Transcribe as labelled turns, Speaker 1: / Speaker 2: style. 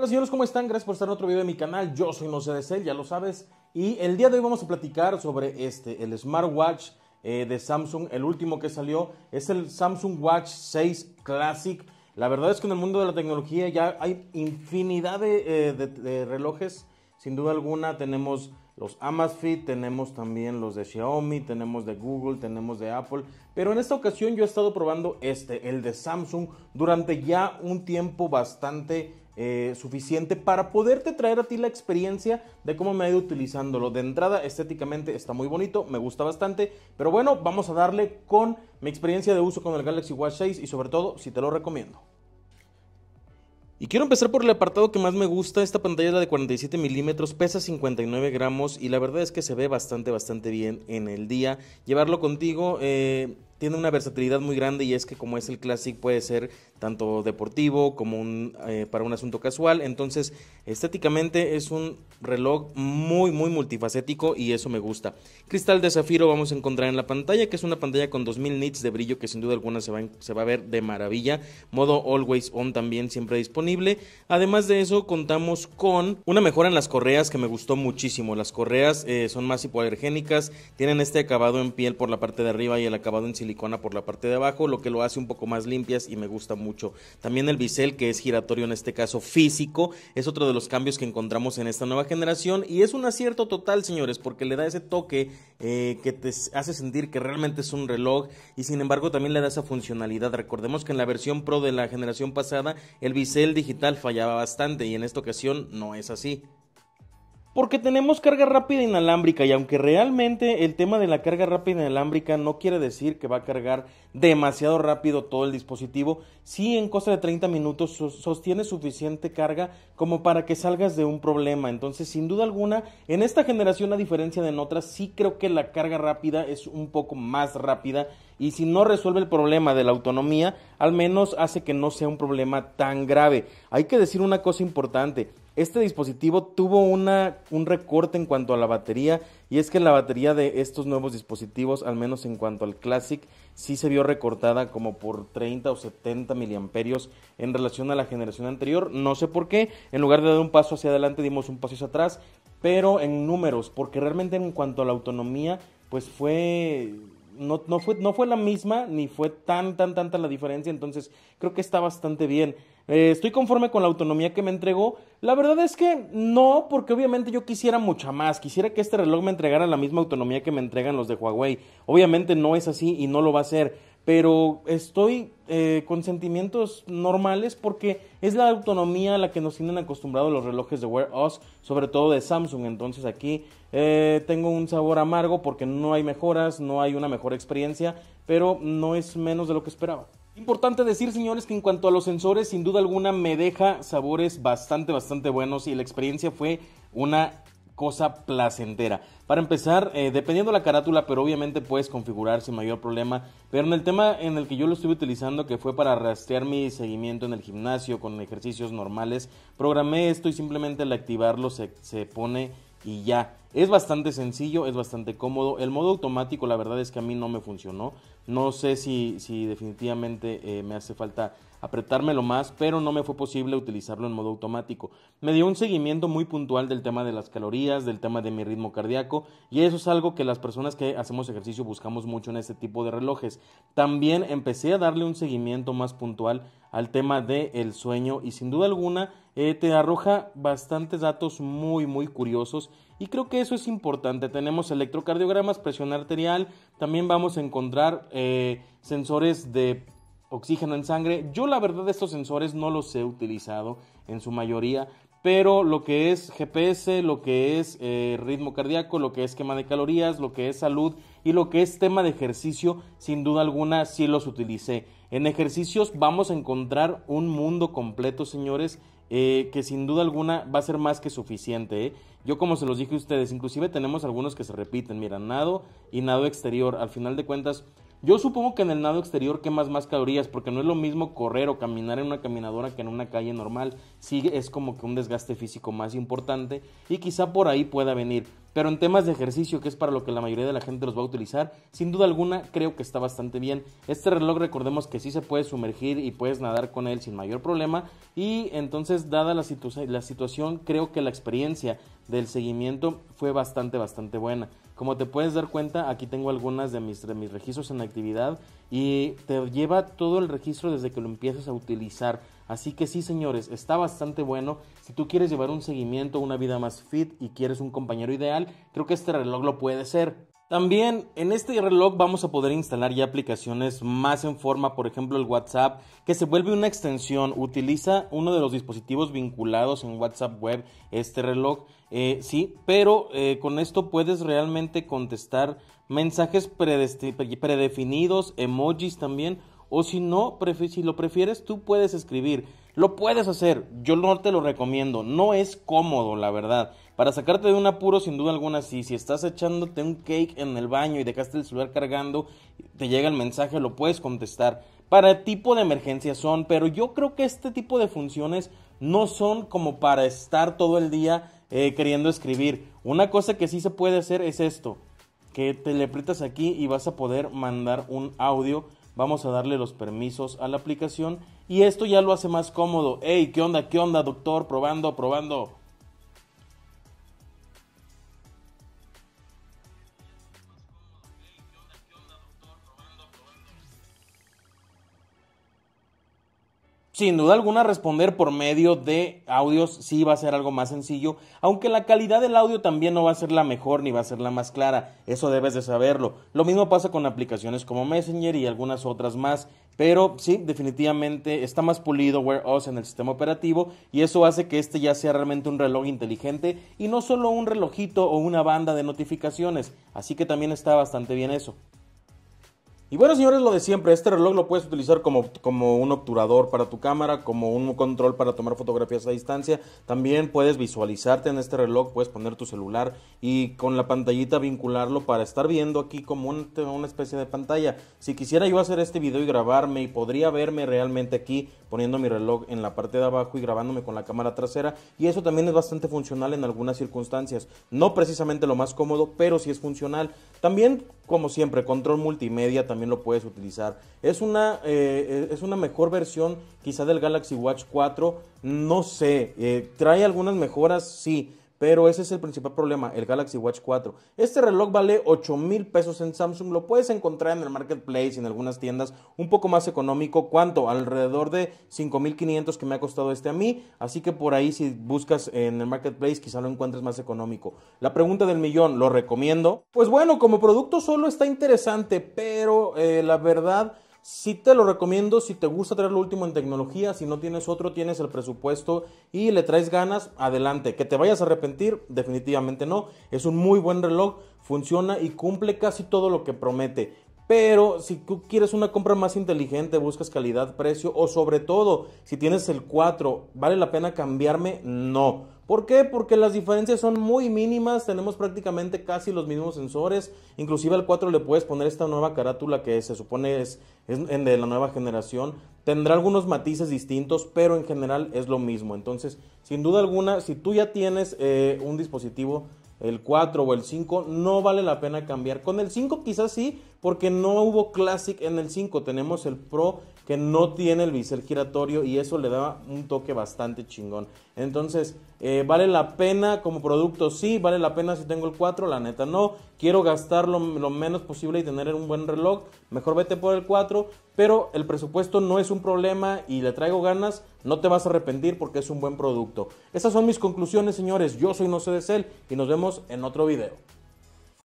Speaker 1: Hola señores, ¿cómo están? Gracias por estar en otro video de mi canal. Yo soy sé de Cell, ya lo sabes. Y el día de hoy vamos a platicar sobre este, el smartwatch eh, de Samsung. El último que salió es el Samsung Watch 6 Classic. La verdad es que en el mundo de la tecnología ya hay infinidad eh, de, de relojes. Sin duda alguna tenemos los Amazfit, tenemos también los de Xiaomi, tenemos de Google, tenemos de Apple. Pero en esta ocasión yo he estado probando este, el de Samsung, durante ya un tiempo bastante eh, suficiente para poderte traer a ti la experiencia de cómo me ha ido utilizándolo. De entrada, estéticamente está muy bonito, me gusta bastante, pero bueno, vamos a darle con mi experiencia de uso con el Galaxy Watch 6 y sobre todo si te lo recomiendo. Y quiero empezar por el apartado que más me gusta. Esta pantalla es la de 47 milímetros, pesa 59 gramos y la verdad es que se ve bastante, bastante bien en el día. Llevarlo contigo eh, tiene una versatilidad muy grande y es que como es el Classic puede ser tanto deportivo como un, eh, para un asunto casual. Entonces, estéticamente es un reloj muy, muy multifacético y eso me gusta. Cristal de zafiro vamos a encontrar en la pantalla, que es una pantalla con 2000 nits de brillo que sin duda alguna se va, a ver de maravilla. Modo always on también siempre disponible. Además de eso, contamos con una mejora en las correas que me gustó muchísimo. Las correas eh, son más hipoalergénicas, tienen este acabado en piel por la parte de arriba y el acabado en silicona por la parte de abajo, lo que lo hace un poco más limpias y me gusta mucho. También el bisel, que es giratorio en este caso físico, es otro de los cambios que encontramos en esta nueva generación y es un acierto total, señores, porque le da ese toque eh, que te hace sentir que realmente es un reloj y sin embargo también le da esa funcionalidad. Recordemos que en la versión Pro de la generación pasada el bisel digital fallaba bastante y en esta ocasión no es así. Porque tenemos carga rápida inalámbrica y aunque realmente el tema de la carga rápida inalámbrica no quiere decir que va a cargar demasiado rápido todo el dispositivo, sí en cosa de 30 minutos sostiene suficiente carga como para que salgas de un problema. Entonces, sin duda alguna, en esta generación a diferencia de en otras, sí creo que la carga rápida es un poco más rápida y si no resuelve el problema de la autonomía, al menos hace que no sea un problema tan grave. Hay que decir una cosa importante. Este dispositivo tuvo una, un recorte en cuanto a la batería y es que la batería de estos nuevos dispositivos, al menos en cuanto al Classic, sí se vio recortada como por 30 o 70 miliamperios en relación a la generación anterior. No sé por qué, en lugar de dar un paso hacia adelante dimos un paso hacia atrás, pero en números, porque realmente en cuanto a la autonomía, pues fue no, no, fue, no fue la misma, ni fue tan, tan, tanta la diferencia, entonces creo que está bastante bien. Eh, estoy conforme con la autonomía que me entregó. La verdad es que no, porque obviamente yo quisiera mucha más. Quisiera que este reloj me entregara la misma autonomía que me entregan los de Huawei. Obviamente no es así y no lo va a ser pero estoy eh, con sentimientos normales porque es la autonomía a la que nos tienen acostumbrados los relojes de Wear OS, sobre todo de Samsung. Entonces aquí eh, tengo un sabor amargo porque no hay mejoras, no hay una mejor experiencia, pero no es menos de lo que esperaba. Importante decir, señores, que en cuanto a los sensores, sin duda alguna me deja sabores bastante, bastante buenos y la experiencia fue una cosa placentera. Para empezar, dependiendo eh, dependiendo la carátula, pero obviamente puedes configurar sin mayor problema. Pero en el tema en el que yo lo estuve utilizando, que fue para rastrear mi seguimiento en el gimnasio con ejercicios normales, programé esto y simplemente al activarlo se pone y ya. Es bastante sencillo, es bastante cómodo. El modo automático la verdad es que a mí no me funcionó. No sé si, definitivamente eh, me hace falta apretármelo más, pero no me fue posible utilizarlo en modo automático. Me dio un seguimiento muy puntual del tema de las calorías, del tema de mi ritmo cardíaco, y eso es algo que las personas que hacemos ejercicio buscamos mucho en este tipo de relojes. También empecé a darle un seguimiento más puntual al tema del sueño y sin duda alguna eh, te arroja bastantes datos muy muy curiosos y creo que eso es importante. Tenemos electrocardiogramas, presión arterial, también vamos a encontrar eh, sensores de oxígeno en sangre. Yo la verdad estos sensores no los he utilizado en su mayoría, pero lo que es GPS, lo que es eh, ritmo cardíaco, lo que es quema de calorías, lo que es salud y lo que es tema de ejercicio, sin duda alguna sí los utilicé. En ejercicios vamos a encontrar un mundo completo, señores, eh, que sin duda alguna va a ser más que suficiente. ¿eh? Yo como se los dije a ustedes, inclusive tenemos algunos que se repiten, mira, nado y nado exterior, al final de cuentas yo supongo que en el nado exterior quemas más calorías porque no es lo mismo correr o caminar en una caminadora que en una calle normal. Sí es como que un desgaste físico más importante y quizá por ahí pueda venir. Pero en temas de ejercicio, que es para lo que la mayoría de la gente los va a utilizar, sin duda alguna creo que está bastante bien. Este reloj recordemos que sí se puede sumergir y puedes nadar con él sin mayor problema. Y entonces, dada la, la situación, creo que la experiencia del seguimiento fue bastante, bastante buena. Como te puedes dar cuenta, aquí tengo algunas de mis, mis registros en actividad y te lleva todo el registro desde que lo empiezas a utilizar. Así que sí, señores, está bastante bueno. Si tú quieres llevar un seguimiento, una vida más fit y quieres un compañero ideal, creo que este reloj lo puede ser. También en este reloj vamos a poder instalar ya aplicaciones más en forma, por ejemplo el WhatsApp, que se vuelve una extensión, utiliza uno de los dispositivos vinculados en WhatsApp Web, este reloj, eh, sí, pero eh, con esto puedes realmente contestar mensajes predefinidos, emojis también o si no, si lo prefieres, tú puedes escribir. Lo puedes hacer, yo no te lo recomiendo, no es cómodo, la verdad. Para sacarte de un apuro, sin duda alguna, Sí, si estás echándote un cake en el baño y dejaste el celular cargando, te llega el mensaje, lo puedes contestar. Para tipo de emergencia son, pero yo creo que este tipo de funciones no son como para estar todo el día eh, queriendo escribir. Una cosa que sí se puede hacer es esto, que te le aprietas aquí y vas a poder mandar un audio Vamos a darle los permisos a la aplicación y esto ya lo hace más cómodo. ¡Ey! ¿qué onda? ¿Qué onda, doctor? Probando, probando. Sin duda alguna, responder por medio de audios sí va a ser algo más sencillo, aunque la calidad del audio también no va a ser la mejor ni va a ser la más clara, eso debes de saberlo. Lo mismo pasa con aplicaciones como Messenger y algunas otras más, pero sí, definitivamente está más pulido Wear OS en el sistema operativo y eso hace que este ya sea realmente un reloj inteligente y no solo un relojito o una banda de notificaciones, así que también está bastante bien eso. Y bueno, señores, lo de siempre, este reloj lo puedes utilizar como, como un obturador para tu cámara, como un control para tomar fotografías a distancia. También puedes visualizarte en este reloj, puedes poner tu celular y con la pantallita vincularlo para estar viendo aquí como una especie de pantalla. Si quisiera yo hacer este video y grabarme y podría verme realmente aquí poniendo mi reloj en la parte de abajo y grabándome con la cámara trasera y eso también es bastante funcional en algunas circunstancias. No precisamente lo más cómodo, pero sí es funcional. También, como siempre, control multimedia también lo puedes utilizar. Es una, eh, es una mejor versión quizá del Galaxy Watch 4, no sé, eh, trae algunas mejoras, sí, pero ese es el principal problema, el Galaxy Watch 4. Este reloj vale 8 mil pesos en Samsung. Lo puedes encontrar en el marketplace, en algunas tiendas, un poco más económico. ¿Cuánto? Alrededor de 5.500 que me ha costado este a mí. Así que por ahí si buscas en el marketplace quizá lo encuentres más económico. La pregunta del millón, ¿lo recomiendo? Pues bueno, como producto solo está interesante, pero eh, la verdad... Si te lo recomiendo, si te gusta traer lo último en tecnología, si no tienes otro, tienes el presupuesto y le traes ganas, adelante. Que te vayas a arrepentir, definitivamente no. Es un muy buen reloj, funciona y cumple casi todo lo que promete. Pero si tú quieres una compra más inteligente, buscas calidad, precio o sobre todo, si tienes el 4, ¿vale la pena cambiarme? No. ¿Por qué? Porque las diferencias son muy mínimas, tenemos prácticamente casi los mismos sensores, inclusive al 4 le puedes poner esta nueva carátula que se supone es, de la nueva generación, tendrá algunos matices distintos, pero en general es lo mismo. Entonces, sin duda alguna, si tú ya tienes eh, un dispositivo el 4 o el 5, no vale la pena cambiar. Con el 5 quizás sí, porque no hubo Classic en el 5, tenemos el Pro que no tiene el bisel giratorio y eso le da un toque bastante chingón. Entonces, eh, ¿vale la pena como producto? Sí, vale la pena si tengo el 4, la neta no. Quiero gastar lo, menos posible y tener un buen reloj, mejor vete por el 4, pero el presupuesto no es un problema y le traigo ganas, no te vas a arrepentir porque es un buen producto. Esas son mis conclusiones, señores. Yo soy No sé de Cel y nos vemos en otro video.